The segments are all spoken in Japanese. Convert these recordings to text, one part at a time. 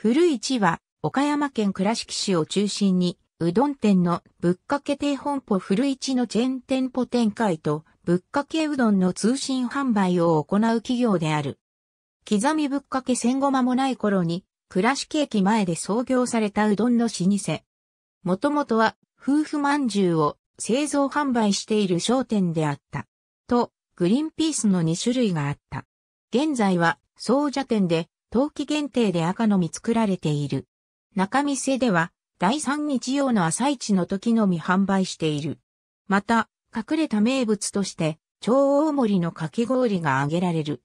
古市は、岡山県倉敷市を中心に、うどん店のぶっかけ定本舗古市のチェーン店舗展開と、ぶっかけうどんの通信販売を行う企業である。刻みぶっかけ戦後間もない頃に、倉敷駅前で創業されたうどんの老舗。もともとは、夫婦まんじゅうを製造販売している商店であった。と、グリーンピースの2種類があった。現在は、総社店で、冬季限定で赤のみ作られている。中店では、第3日曜の朝市の時のみ販売している。また、隠れた名物として、超大盛りのかき氷が揚げられる。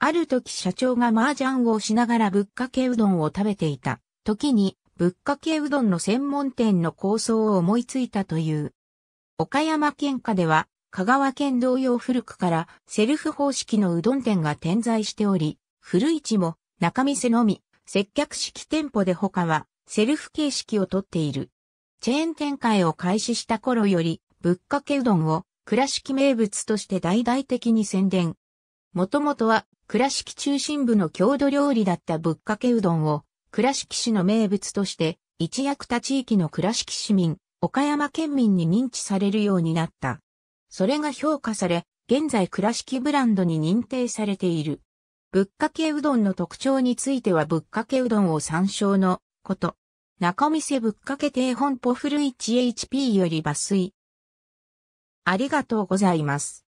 ある時社長が麻雀をしながらぶっかけうどんを食べていた。時に、ぶっかけうどんの専門店の構想を思いついたという。岡山県下では、香川県同様古くからセルフ方式のうどん店が点在しており、古市も中店のみ、接客式店舗で他は、セルフ形式をとっている。チェーン展開を開始した頃より、ぶっかけうどんを倉敷名物として大々的に宣伝。もともとは倉敷中心部の郷土料理だったぶっかけうどんを倉敷市の名物として一役他地域の倉敷市民、岡山県民に認知されるようになった。それが評価され、現在倉敷ブランドに認定されている。ぶっかけうどんの特徴についてはぶっかけうどんを参照のこと。中せぶっかけ定本ポフル 1HP より抜粋。ありがとうございます。